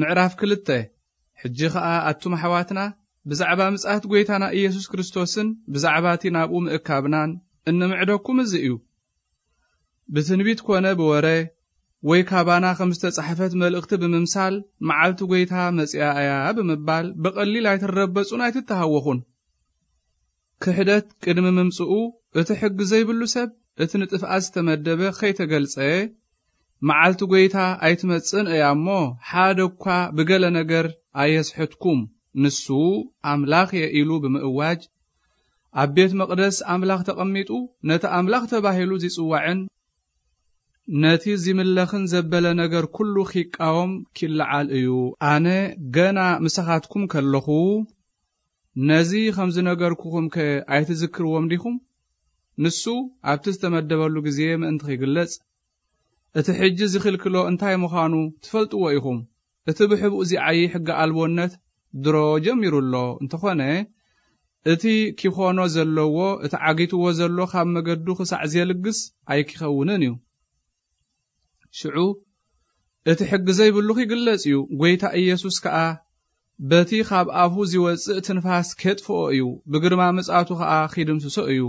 ምዕራፍ ክልተ ሕጂ ኸኣ ኣቱም ኣሕዋትና ብዛዕባ ምጽኣት ጐይታና ኢየሱስ ክርስቶስን ብዛዕባ እቲ ናብኡ ምእካብናን እንምዕደኩም እዚ እዩ ብትንቢት ኰነ ብወረ ወይ ካባና ኸም ዝተጻሕፈት መልእኽቲ ብምምሳል መዓልቲ ጐይታ መጺኣ እያ ብምባል ብቐሊል ኣይትረበጹን ኣይትተሃወኹን ክሕደት ቅድሚ ምምጽኡ እቲ ሕጊ ዘይብሉ ሰብ እቲ ንጥፍኣት ዝተመደበ ኸይተገልጸ መዓልቲ ጐይታ ኣይትመጽን እያ እሞ ሓደ እኳ ብገለ ነገር ኣየስሕትኩም ንሱ ኣምላኽ የ ኢሉ ብምእዋጅ ኣብ ቤት መቕደስ ኣምላኽ ተቐሚጡ ነቲ ኣምላኽ ተባሂሉ ዝጽዋዕን ነቲ ዝምለኽን ዘበለ ነገር ኵሉ ኺቃወም ኪለዓል እዩ ኣነ ገና ምሳኻትኩም ከለኹ ነዚ ከም ዝነገርኩኹም ከ ኣይትዝክርዎም ዲኹም ንሱ ኣብቲ ዝተመደበሉ ግዜ ምእንቲ ኺግለጽ እቲ ሕጂ ዝኽልክሎ እንታይ ምዃኑ ትፈልጥዎ ኢኹም እቲ ብሕቡእ እዚዓዪ ሕጊ ኣልቦነት ድሮ ጀሚሩኣሎ እንተ ኾነ እቲ ኪኾኖ ዘለዎ እቲ ዓጊትዎ ዘሎ ኻብ መገዱ ኽሳዕ ዝየልግስ ኣይ ኪኸውንን እዩ ሽዑ እቲ ሕጊ ዘይብሉ ኺይግለጽ እዩ ጐይታ ኢየሱስ ከዓ በቲ ኻብ ኣፍ ዝወፅእ ትንፋስ ኬየጥፍኦ እዩ ብግርማ መጻቱ ኸዓ ኺድምስሶ እዩ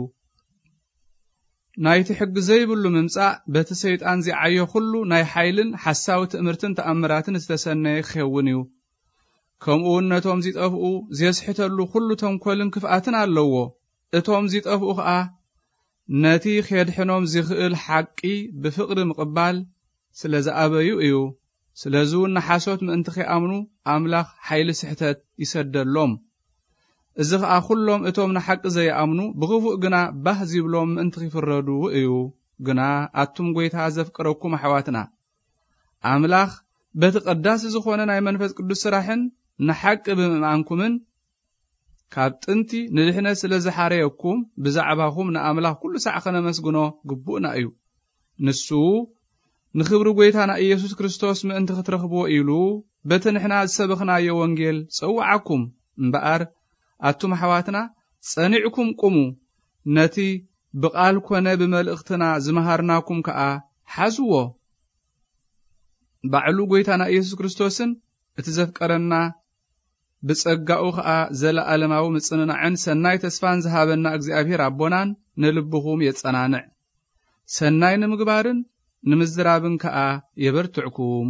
ናይቲ ሕጊ ዘይብሉ ምምጻእ በቲ ሰይጣን ዚዓዮ ዅሉ ናይ ሓይልን ሓሳዊ ትእምርትን ተኣምራትን ዝተሰነየ ክኸውን እዩ ከምኡ እውን ነቶም ዚጠፍኡ ዜስሕተሉ ዅሉ ተንኰልን ክፍኣትን ኣለዎ እቶም ዚጠፍኡ ኸኣ ነቲ ኼድሕኖም ዝኽእል ሓቂ ብፍቕሪ ምቕባል ስለ ዝኣበዩ እዩ ስለዚ እውን ንሓሶት ምእንቲ ኸይኣምኑ ኣምላኽ ሓይሊ ስሕተት ይሰደሎም እዚ ኸዓ ዅሎም እቶም ንሓቂ ዘይኣምኑ ብኽፉእ ግና ባህ ዚብሎም ምእንቲ ኺፍረዱ እዩ ግና ኣቱም ጐይታ ዘፍቅረኩም ኣሕዋትና ኣምላኽ በቲ ቐዳስ ዝኾነ ናይ መንፈስ ቅዱስ ስራሕን ንሓቂ ብምእምንኩምን ካብ ጥንቲ ንድህነ ስለ ዝሓረየኩም ብዛዕባኹም ንኣምላኽ ኲሉ ሳዕ ኸነመስግኖ ግቡእና እዩ ንሱ ንኽብሪ ጐይታ ና ኢየሱስ ክርስቶስ ምእንቲ ኽትረኽብዎ ኢሉ በቲ ንሕና ዝሰበኽናዮ ወንጌል ጸውዓኩም እምበኣር ኣቱም ኣሕዋትና ጸኒዕኩም ቁሙ ነቲ ብቓል ኰነ ብመልእኽትና ዝመሃርናኩም ከዓ ሓዝዎ ባዕሉ ጐይታና ኢየሱስ ክርስቶስን እቲ ዘፍቀረና ብጸጋኡ ኸዓ ዘለኣለማዊ ምጽንናዕን ሰናይ ተስፋን ዝሃበና እግዚኣብሔር ኣቦናን ንልብኹም የጸናንዕ ሰናይ ንምግባርን ንምዝራብን ከዓ የበርትዕኩም